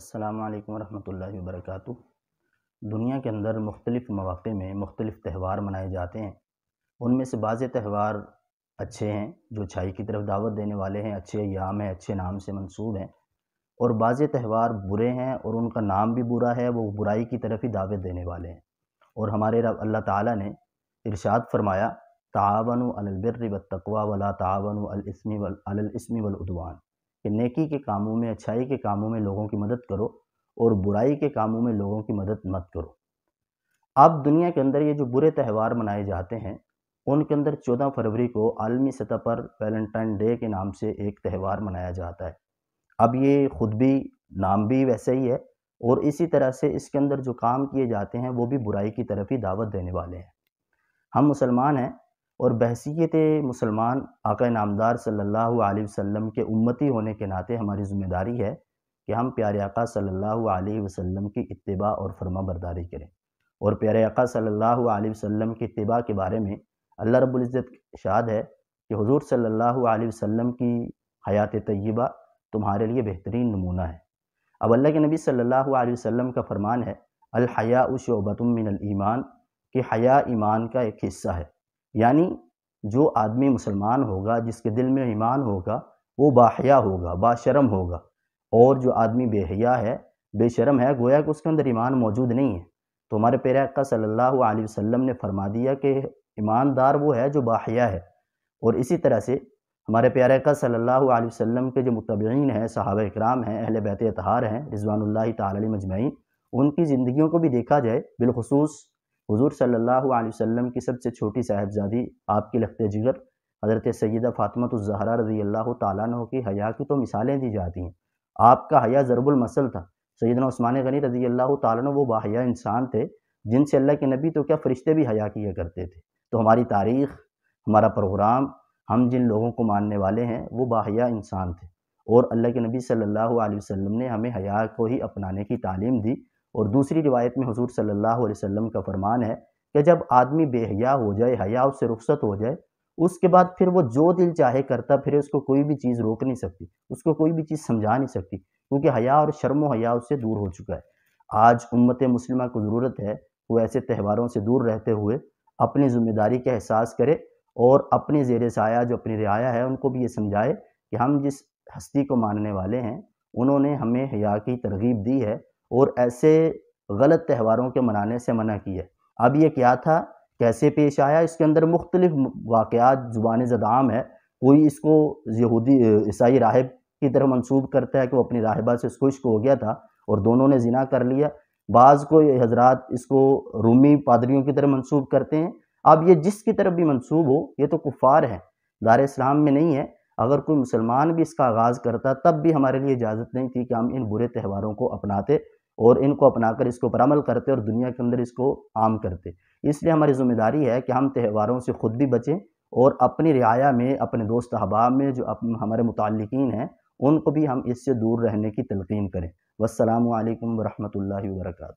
अस्सलाम वालेकुम रहमतुल्लाहि व दुनिया के अंदर मुख्तलिफ़ मौक़े में मुख्तलिफ़ त्यौहार मनाए जाते हैं उनमें से बाज़ त्यौहार अच्छे हैं जो अच्छाई की तरफ दावत देने वाले हैं अच्छे अयाम हैं अच्छे नाम से मंसूब हैं और बाज़ त्यौहार बुरे हैं और उनका नाम भी बुरा है वो बुराई की तरफ ही दावत देने वाले हैं और हमारे रब अल्लाह ताला ने इरशाद फरमाया तावन अलबिर व तकवा वला तावन अलस्मी वलस्मी वलउदवान कि नेकी के कामों में अच्छाई के कामों में लोगों की मदद करो और बुराई के कामों में लोगों की मदद मत करो अब दुनिया के अंदर ये जो बुरे त्यौहार मनाए जाते हैं उनके अंदर 14 फरवरी को आलमी सतह पर वैलेंटाइन डे के नाम से एक त्यौहार मनाया जाता है अब ये खुद भी नाम भी वैसे ही है और इसी तरह से इसके अंदर जो काम किए जाते हैं वो भी बुराई की तरफ ही दावत देने वाले हैं हम मुसलमान हैं और बहसीत मुसलमान आका नामदार सल्लल्लाहु अलैहि वसल्लम के उम्मती होने के नाते हमारी ज़िम्मेदारी है कि हम प्यारे आका सल्लल्लाहु अलैहि वसल्लम की इतबा और फरमा बरदारी करें और प्यारे आका सल्लल्लाहु अलैहि वसल्लम की इत्तबा के बारे में अल्लाह रब्बुल इज़्ज़त शाद है कि हुजूर सल्लल्लाहु अलैहि वसल्लम की हयात तय्यबा तुम्हारे लिए बेहतरीन नमूना है अब अल्लाह के नबी सल्लल्लाहु अलैहि वसल्लम का फ़रमान है अलहया शोबतमिन ईमान कि हया ईमान का एक हिस्सा है यानी जो आदमी मुसलमान होगा जिसके दिल में ईमान होगा वो बाहया होगा बाशरम होगा और जो आदमी बेहया है बेशरम है गोया कि उसके अंदर ईमान मौजूद नहीं है तो हमारे पेर सल्लल्लाहु अलैहि वसल्लम ने फरमा दिया कि ईमानदार वो है जो बाहिया है और इसी तरह से हमारे प्यारे का सल्लल्लाहु अलैहि वसल्लम के जो मुतबीन हैं सहाब इकराम हैं अहल बैत तहार हैं रिजवानल्ला तजमैन मजमैन उनकी ज़िंदगियों को भी देखा जाए बिलखसूस हुजूर सल्लल्लाहु अलैहि वसल्लम की सबसे छोटी साहबजादी आपकी लखते जिगर हज़रत सैदा फ़ातमत जहरा रजी अल्लाह तु की हया की तो मिसालें दी जाती हैं आपका हया ज़रबुलमसल था सैदना उस्मान गनी रजी अल्लाह तु वो बाहया इंसान थे जिनसे अल्लाह के नबी तो क्या फ़रिश्ते भी हया किया करते थे तो हमारी तारीख़ हमारा प्रोग्राम हम जिन लोगों को मानने वाले हैं वो बाहया इंसान थे और अल्लाह के नबी सल्लल्लाहु अलैहि वसल्लम ने हमें हया को ही अपनाने की तालीम दी और दूसरी रिवायत में हजूर सल्ला वसम का फरमान है कि जब आदमी बेहया हो जाए हया उससे रुखसत हो जाए उसके बाद फिर वो जो दिल चाहे करता फिर उसको कोई भी चीज़ रोक नहीं सकती उसको कोई भी चीज़ समझा नहीं सकती क्योंकि हया और शर्म हया उससे दूर हो चुका है आज उम्मत मुस्लिमा को ज़रूरत है वो ऐसे त्यौहारों से दूर रहते हुए अपनी जिम्मेदारी का एहसास करे और अपने जेर साया जो अपनी रियाया है उनको भी ये समझाए कि हम जिस हस्ती को मानने वाले हैं उन्होंने हमें हया की तरगीब दी है और ऐसे गलत त्यौहारों के मनाने से मना किया अब ये क्या था कैसे पेश आया इसके अंदर मुख्तलिफ वाक़ात जुबान जदाम है कोई इसको यहूदी ईसाई राहब की तरह मंसूब करता है कि वो अपनी राहबा से खुश्क हो गया था और दोनों ने जिना कर लिया बाज़ को हजरात इसको रूमी पादरियों की तरह मंसूब करते हैं अब ये जिस की तरफ भी मंसूब हो ये तो कुफ़ार है दार इस्लाम में नहीं है अगर कोई मुसलमान भी इसका आगाज़ करता तब भी हमारे लिए इजाज़त नहीं थी कि हम इन बुरे त्यौहारों को अपनाते और इनको अपनाकर इसके ऊपर अमल करते और दुनिया के अंदर इसको आम करते इसलिए हमारी जिम्मेदारी है कि हम त्यौहारों से ख़ुद भी बचें और अपनी रियाया में अपने दोस्त अहबाब में जो हमारे मुतलकिन हैं उनको भी हम इससे दूर रहने की तलकिन करें वालकम वरहमल वर्का